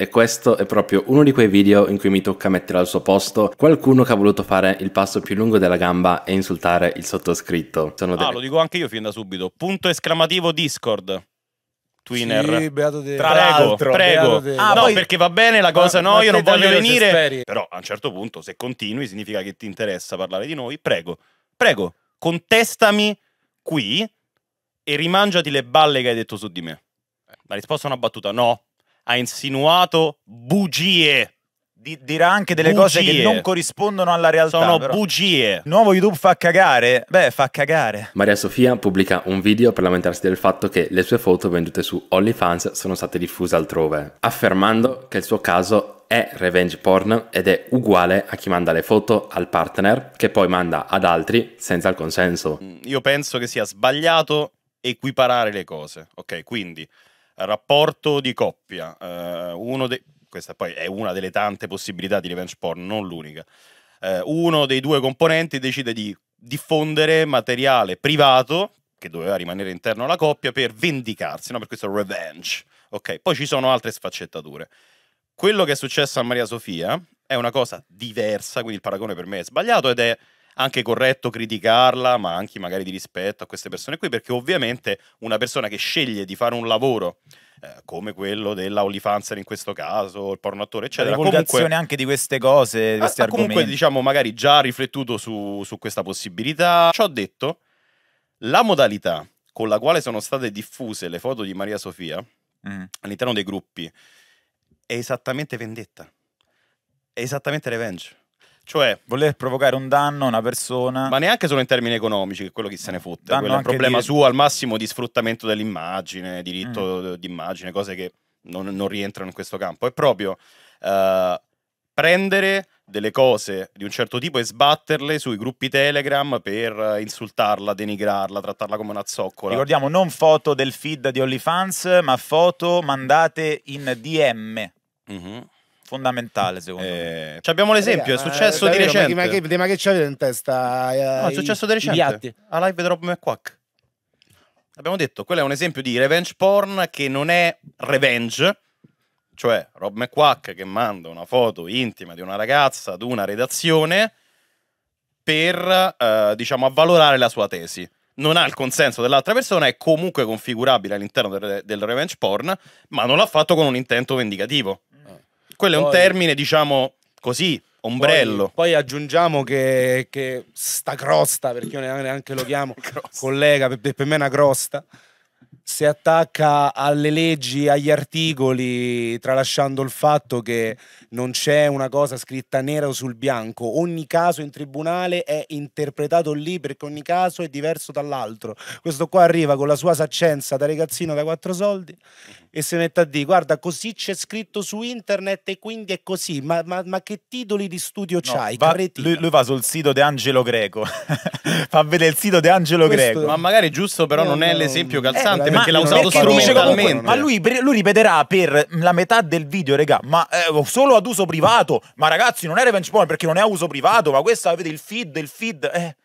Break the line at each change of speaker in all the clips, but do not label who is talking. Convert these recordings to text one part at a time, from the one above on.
E questo è proprio uno di quei video in cui mi tocca mettere al suo posto qualcuno che ha voluto fare il passo più lungo della gamba e insultare il sottoscritto. Sono ah, delle... lo
dico anche io fin da subito. Punto esclamativo Discord. Twinner. Sì, beato te. Tra l'altro, prego. prego. Te. Ah, no, poi... perché va bene la cosa, ma, no, ma io non voglio venire. Però a un certo punto, se continui, significa che ti interessa parlare di noi. Prego, prego, contestami qui e rimangiati le balle che hai detto su di me. La risposta è una battuta, no ha insinuato
bugie. Di, dirà anche delle bugie. cose che non corrispondono alla realtà. Sono però. bugie. nuovo YouTube fa cagare? Beh, fa cagare.
Maria Sofia pubblica un video per lamentarsi del fatto che le sue foto vendute su OnlyFans sono state diffuse altrove, affermando che il suo caso è revenge porn ed è uguale a chi manda le foto al partner che poi manda ad altri senza il consenso.
Io penso che sia sbagliato equiparare le cose. Ok, quindi rapporto di coppia, eh, uno de- questa poi è una delle tante possibilità di revenge porn, non l'unica. Eh, uno dei due componenti decide di diffondere materiale privato che doveva rimanere interno alla coppia per vendicarsi, no? per questo revenge. Ok, poi ci sono altre sfaccettature. Quello che è successo a Maria Sofia è una cosa diversa, quindi il paragone per me è sbagliato ed è anche corretto criticarla, ma anche magari di rispetto a queste persone qui, perché ovviamente una persona che sceglie di fare un lavoro eh, come quello della Olifanzer in questo caso, il porno attore, eccetera. La divulgazione comunque, anche di queste cose, di ah, questi ha, ah, argomenti. Comunque, diciamo, magari già riflettuto su, su questa possibilità. Ciò detto, la modalità con la quale sono state diffuse le foto di Maria Sofia mm. all'interno dei gruppi è
esattamente vendetta, è esattamente revenge. Cioè, voler provocare un danno a una persona.
Ma neanche solo in termini economici, che quello chi se ne fotte. Quello è un problema di... suo al massimo di sfruttamento dell'immagine, diritto mm. d'immagine, cose che non, non, rientrano in questo campo. È proprio uh, prendere delle cose di un certo tipo e sbatterle sui gruppi Telegram per insultarla, denigrarla, trattarla come una zoccola. Ricordiamo,
non foto del feed di OnlyFans, ma foto mandate in DM. Mm-hmm fondamentale eh, secondo eh, me. Cioè abbiamo l'esempio, è eh, successo di recente. Ma che,
ma che, ma che in testa? Eh, no, è successo di recente. A live Rob McQuack.
Abbiamo detto, quello è un esempio di revenge porn che non è revenge, cioè Rob McQuack che manda una foto intima di una ragazza ad una redazione per, eh, diciamo, avvalorare la sua tesi non ha il consenso dell'altra persona, è comunque configurabile all'interno del, del, revenge porn, ma non l'ha fatto con un intento vendicativo
quello poi, è un termine,
diciamo così, ombrello. Poi,
poi aggiungiamo che, che, sta crosta, perché io neanche lo chiamo collega, per, per me è una crosta si attacca alle leggi, agli articoli, tralasciando il fatto che non c'è una cosa scritta nero sul bianco. Ogni caso in tribunale è interpretato lì perché ogni caso è diverso dall'altro. Questo qua arriva con la sua saccenza da ragazzino da quattro soldi e si mette a dire guarda così c'è scritto su internet e quindi è così, ma, ma, ma che titoli di studio no, c'hai? Va, lui,
lui, va sul sito di Angelo Greco, fa vedere il sito di Angelo Questo, Greco. Ma magari giusto però non, non è l'esempio
eh, calzante perché ma, l'ha usato perché strumentalmente. Comunque, ma
lui, lui, ripeterà per la metà del video, regà, ma eh, solo ad uso privato. Ma ragazzi, non è revenge porn perché non è a uso privato, ma questo avete il feed, il feed... Eh.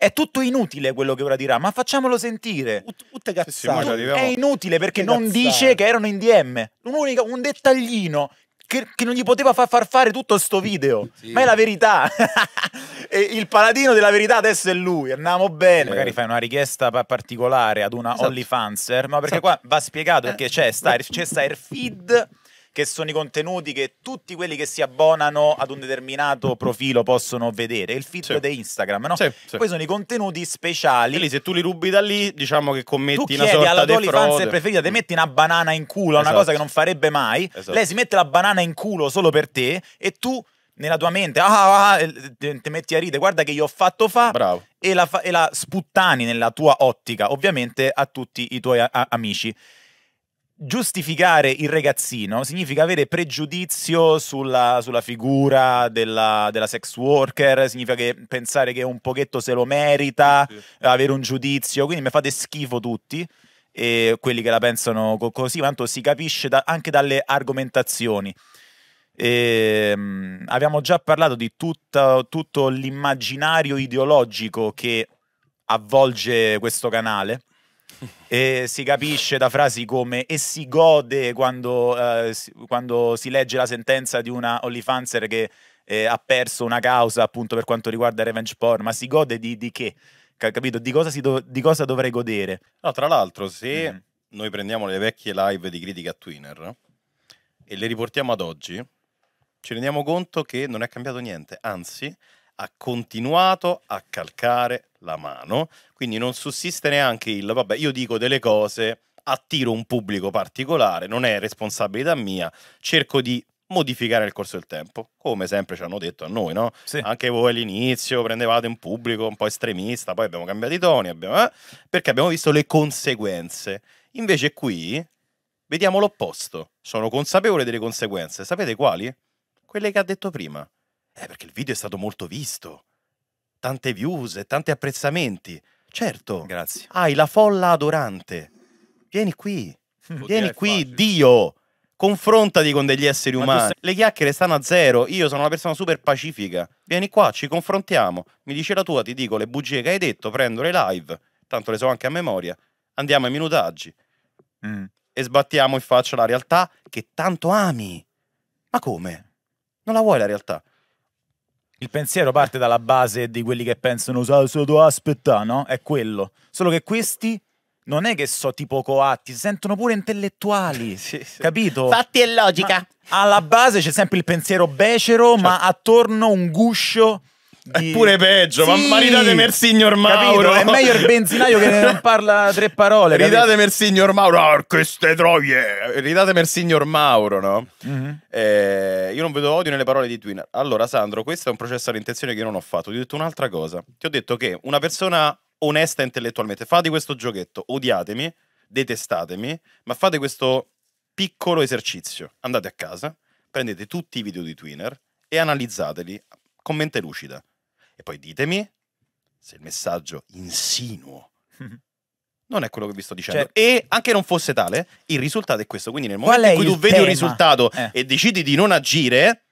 È tutto inutile quello che ora dirà, ma facciamolo sentire. Tutte cazzate. Sì, sì, diciamo, è inutile perché non dice che erano in DM. Un, unico, un dettaglino che, che, non gli poteva far, far fare tutto sto video. Sì. Ma è la verità. e il paladino della verità adesso è lui. Andiamo bene. Sì. Magari eh. fai una richiesta particolare ad una esatto. OnlyFanser, eh, ma perché esatto. qua va spiegato eh. che c'è Star, c'è Starfeed che sono i contenuti che tutti quelli che si abbonano ad un determinato profilo possono vedere. Il feed sì. di Instagram, no? Sì, sì. Poi sono i contenuti speciali. E lì, se tu li rubi da lì, diciamo che commetti tu una sorta alla di frode. alla tua preferita, ti metti una banana in culo, esatto. una cosa che non farebbe mai. Esatto. Lei si mette la banana in culo solo per te e tu nella tua mente, ah, ah, ah ti metti a ridere, guarda che gli ho fatto fa, Bravo. E, la fa e la sputtani nella tua ottica, ovviamente a tutti i tuoi amici giustificare il ragazzino significa avere pregiudizio sulla, sulla figura della, della, sex worker, significa che pensare che un pochetto se lo merita, sì. avere un giudizio, quindi mi fate schifo tutti. E quelli che la pensano così, tanto si capisce da, anche dalle argomentazioni. E, um, abbiamo già parlato di tutta, tutto l'immaginario ideologico che avvolge questo canale e si capisce da frasi come e si gode quando, eh, si, quando si legge la sentenza di una Olifanzer che eh, ha perso una causa appunto per quanto riguarda revenge porn, ma si gode di, di che? Capito? Di cosa, di cosa, dovrei godere? No, tra l'altro
se mm. noi prendiamo le vecchie live di critica Twinner e le riportiamo ad oggi, ci rendiamo conto che non è cambiato niente, anzi ha continuato a calcare la mano, quindi non sussiste neanche il vabbè, io dico delle cose, attiro un pubblico particolare, non è responsabilità mia, cerco di modificare nel corso del tempo, come sempre ci hanno detto a noi, no? Sì. Anche voi all'inizio prendevate un pubblico un po' estremista, poi abbiamo cambiato i toni, abbiamo, eh, perché abbiamo visto le conseguenze. Invece qui vediamo l'opposto, sono consapevole delle conseguenze, sapete quali? Quelle che ha detto prima eh, perché il video è stato molto visto. Tante views e tanti apprezzamenti. Certo. Grazie. Hai la folla adorante. Vieni qui. Oddio, Vieni qui, Dio. Confrontati con degli esseri umani. Sei... Le chiacchiere stanno a zero. Io sono una persona super pacifica. Vieni qua, ci confrontiamo. Mi dici la tua, ti dico le bugie che hai detto, prendo le live. Tanto le so anche a memoria. Andiamo ai minutaggi. Mm. E sbattiamo in faccia la realtà che tanto ami. Ma come?
Non la vuoi la realtà? Il pensiero parte dalla base di quelli che pensano se lo aspettare, no? È quello. Solo che questi non è che so tipo coatti, si sentono pure intellettuali, sì, sì. capito? Fatti e logica. Ma alla base c'è sempre il pensiero becero, cioè. ma certo. attorno un guscio di... È pure peggio, sì. ma, ma ridatemi il signor Mauro. Capito? È meglio il benzinaio che non parla tre parole. Ridatemi
il signor Mauro, ah, queste troie. Ridatemi il signor Mauro, no? Mm -hmm. eh, io non vedo odio nelle parole di Twitter. Allora, Sandro, questo è un processo all'intenzione che io non ho fatto. Ti ho detto un'altra cosa. Ti ho detto che una persona onesta intellettualmente fate questo giochetto, odiatemi, detestatemi, ma fate questo piccolo esercizio. Andate a casa, prendete tutti i video di Twitter e analizzateli con mente lucida. E poi ditemi se il messaggio insinuo non è quello che vi sto dicendo. Cioè, e anche non fosse tale, il risultato è questo. Quindi nel momento in cui tu tema? vedi un risultato eh. e decidi di non agire,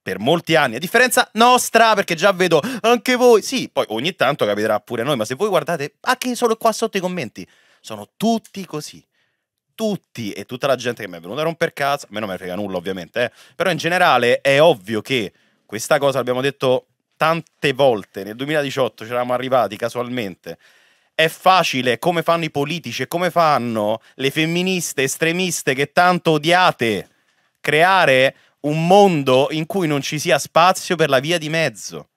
per molti anni, a differenza nostra, perché già vedo anche voi. Sì, poi ogni tanto capiterà pure a noi, ma se voi guardate anche solo qua sotto i commenti, sono tutti così. Tutti e tutta la gente che mi è venuta a romper cazzo, a me non me frega nulla ovviamente, eh. però in generale è ovvio che questa cosa l'abbiamo detto tante volte. Nel 2018 ci eravamo arrivati casualmente. È facile come fanno i politici e come fanno le femministe estremiste che tanto odiate creare un mondo in cui non ci sia spazio per la via di mezzo.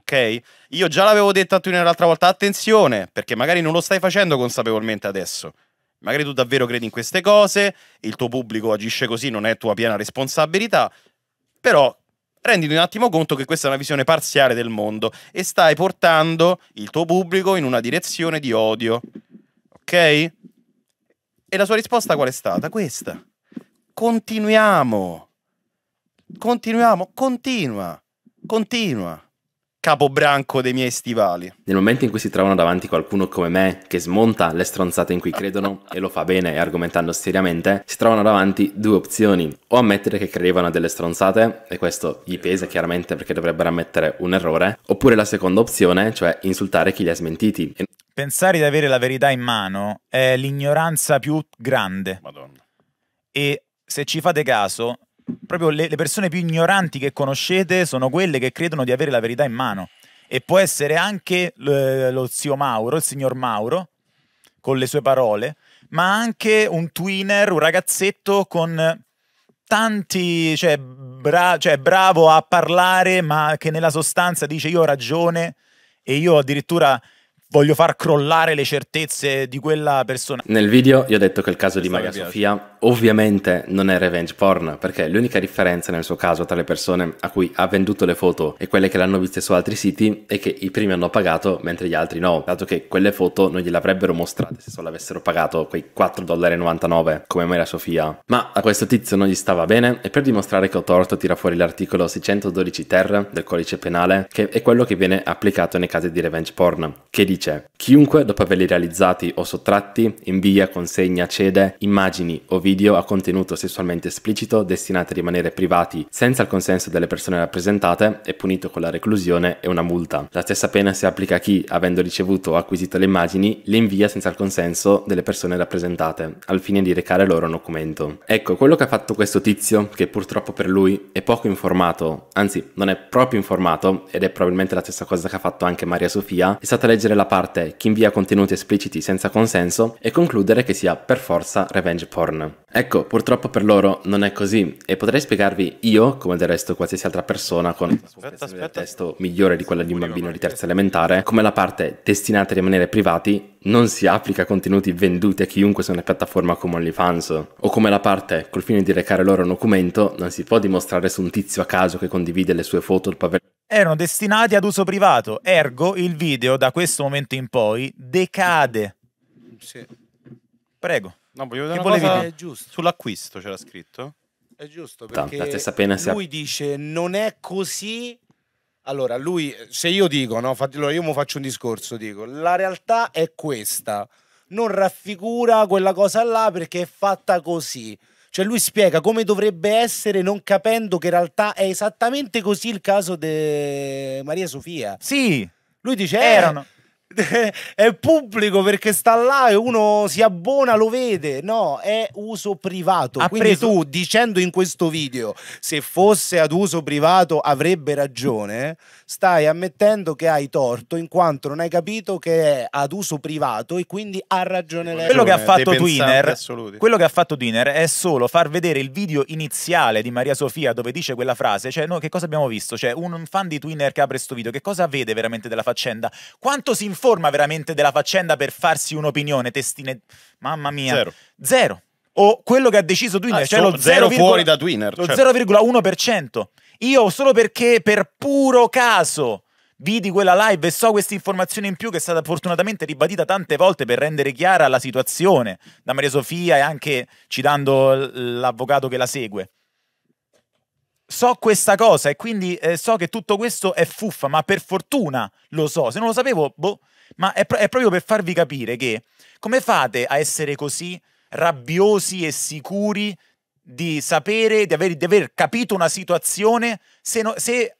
Ok? Io già l'avevo detto a tu l'altra volta, attenzione, perché magari non lo stai facendo consapevolmente adesso. Magari tu davvero credi in queste cose, il tuo pubblico agisce così, non è tua piena responsabilità, però renditi un attimo conto che questa è una visione parziale del mondo e stai portando il tuo pubblico in una direzione di odio. Ok? E la sua risposta qual è stata? Questa. Continuiamo. Continuiamo. Continua. Continua capobranco dei miei stivali.
Nel momento in cui si trovano davanti qualcuno come me che smonta le stronzate in cui credono e lo fa bene e argomentando seriamente, si trovano davanti due opzioni. O ammettere che credevano a delle stronzate, e questo gli pesa chiaramente perché dovrebbero ammettere un errore, oppure la seconda opzione, cioè insultare chi li ha smentiti.
Pensare di avere la verità in mano è l'ignoranza più grande. Madonna. E se ci fate caso, proprio le, le persone più ignoranti che conoscete sono quelle che credono di avere la verità in mano. E può essere anche eh, lo zio Mauro, il signor Mauro, con le sue parole, ma anche un twinner, un ragazzetto con tanti, cioè, bra cioè, bravo a parlare, ma che nella sostanza dice io ho ragione e io addirittura voglio far crollare le certezze di quella persona.
Nel video io ho detto che il caso di Maria Sofia ovviamente non è revenge porn, perché l'unica differenza nel suo caso tra le persone a cui ha venduto le foto e quelle che l'hanno viste su altri siti è che i primi hanno pagato mentre gli altri no, dato che quelle foto non gliel'avrebbero mostrate se solo avessero pagato quei 4,99$ come Maria Sofia. Ma a questo tizio non gli stava bene e per dimostrare che ho torto tira fuori l'articolo 612 ter del codice penale, che è quello che viene applicato nei casi di revenge porn, che dice dice Chiunque, dopo averli realizzati o sottratti, invia, consegna, cede immagini o video a contenuto sessualmente esplicito destinati a rimanere privati senza il consenso delle persone rappresentate è punito con la reclusione e una multa. La stessa pena si applica a chi, avendo ricevuto o acquisito le immagini, le invia senza il consenso delle persone rappresentate, al fine di recare loro un documento. Ecco, quello che ha fatto questo tizio, che purtroppo per lui è poco informato, anzi non è proprio informato, ed è probabilmente la stessa cosa che ha fatto anche Maria Sofia, è stata leggere la parte chi invia contenuti espliciti senza consenso e concludere che sia per forza revenge porn. Ecco, purtroppo per loro non è così e potrei spiegarvi io, come del resto qualsiasi altra persona con un aspetta. testo migliore di quella di un bambino di terza elementare, come la parte destinata a rimanere privati non si applica a contenuti venduti a chiunque su una piattaforma come OnlyFans, o come la parte col fine di recare loro un documento non si può dimostrare su un tizio a caso che condivide le sue foto dopo aver erano destinati ad uso privato,
ergo il video da questo momento in poi decade. Sì. Prego. No, volevo dire volevi cosa... dire? Sull'acquisto c'era scritto?
È giusto, perché Tanto,
stessa pena lui
dice non è così... Allora, lui, se io dico, no, io mi faccio un discorso, dico, la realtà è questa, non raffigura quella cosa là perché è fatta così. Cioè lui spiega come dovrebbe essere non capendo che in realtà è esattamente così il caso di Maria Sofia. Sì. Lui dice, erano... Eh, è pubblico perché sta là e uno si abbona, lo vede. No, è uso privato. Ha Quindi preso... tu dicendo in questo video se fosse ad uso privato avrebbe ragione, stai ammettendo che hai torto in quanto non hai capito che è ad uso privato e quindi ha ragione lei. Quello
che ha fatto Twinner, quello che ha fatto Twinner è solo far vedere il video iniziale di Maria Sofia dove dice quella frase, cioè no, che cosa abbiamo visto? Cioè un fan di Twinner che apre questo video, che cosa vede veramente della faccenda? Quanto si informa informa veramente della faccenda per farsi un'opinione testine... Mamma mia. Zero. Zero. O quello che ha deciso Twinner. Ah, cioè lo zero fuori da Twitter. Lo certo. 0,1%. Io solo perché per puro caso vidi quella live e so questa informazione in più che è stata fortunatamente ribadita tante volte per rendere chiara la situazione da Maria Sofia e anche citando l'avvocato che la segue so questa cosa e quindi eh, so che tutto questo è fuffa, ma per fortuna lo so. Se non lo sapevo, boh, ma è, pro è proprio per farvi capire che come fate a essere così rabbiosi e sicuri di sapere, di aver, di aver capito una situazione se, no, se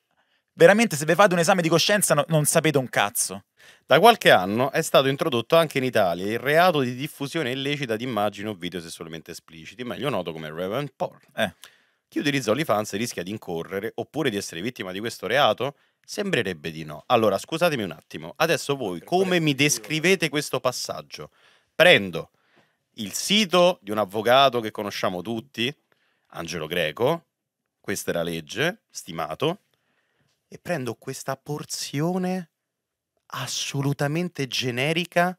veramente se vi fate un esame di coscienza no, non sapete un cazzo. Da qualche anno è stato introdotto anche in Italia il reato di diffusione
illecita di immagini o video sessualmente espliciti, meglio noto come raven porn. Eh. Chi utilizza OnlyFans rischia di incorrere oppure di essere vittima di questo reato? Sembrerebbe di no. Allora, scusatemi un attimo. Adesso voi come mi descrivete questo passaggio? Prendo il sito di un avvocato che conosciamo tutti, Angelo Greco, questa è la legge, stimato, e prendo questa porzione assolutamente generica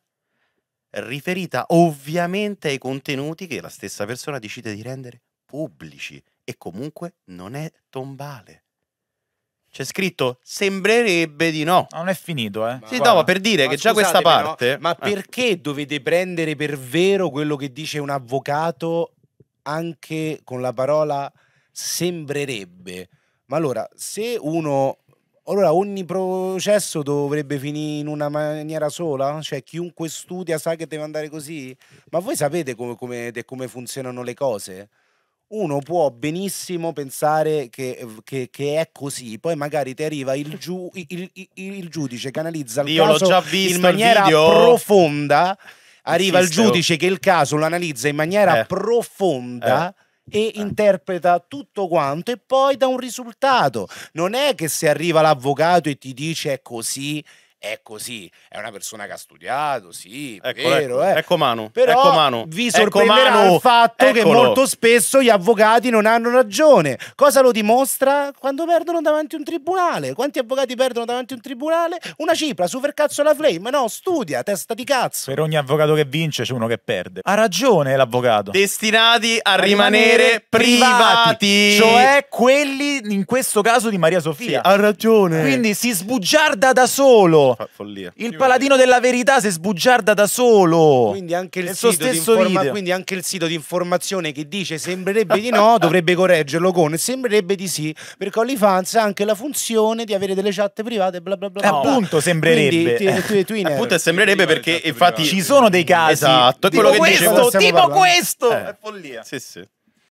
riferita ovviamente ai contenuti che la stessa persona decide di rendere pubblici e comunque non è tombale. C'è scritto sembrerebbe di no. Ma non
è finito, eh. Ma sì, guarda, no, ma per dire che già questa parte. No, ma eh.
perché dovete prendere per vero quello che dice un avvocato anche con la parola sembrerebbe? Ma allora, se uno. Allora, ogni processo dovrebbe finire in una maniera sola? Cioè, chiunque studia sa che deve andare così? Ma voi sapete come, come, come funzionano le cose? uno può benissimo pensare che, che, che, è così, poi magari ti arriva il, giu, il, il, il giudice che analizza il Io caso in maniera profonda, arriva Esiste, il giudice che il caso lo analizza in maniera eh. profonda. Eh e eh. interpreta tutto quanto e poi dà un risultato. Non è che se arriva l'avvocato e ti dice è così è così. È una persona che ha studiato, sì, ecco, vero, ecco, eh. ecco Manu. Però ecco Manu. vi ecco sorprenderà ecco il fatto Eccolo. che molto spesso gli avvocati non hanno ragione. Cosa lo dimostra? Quando perdono davanti a un tribunale. Quanti avvocati perdono davanti a un tribunale? Una cifra, supercazzo la flame. No, studia, testa di cazzo. Per
ogni avvocato che vince c'è uno che perde. Ha ragione l'avvocato. Destinati
a, a rimanere, rimanere privati. privati. Cioè
quelli, in questo caso, di Maria Sofia. Sì, ha ragione. Quindi si sbugiarda da solo. Follia. Il paladino della verità si sbugiarda da solo. Quindi anche il, sito di, informa- quindi
anche il sito di informazione che dice sembrerebbe di no, dovrebbe
correggerlo con
sembrerebbe di sì, perché OnlyFans ha anche la funzione di avere delle chat private bla bla bla. No, Appunto
sembrerebbe. Quindi, tu, tu, appunto sembrerebbe
perché infatti ci sono dei casi esatto, è quello che questo, tipo questo. Eh.
È follia. Sì, sì.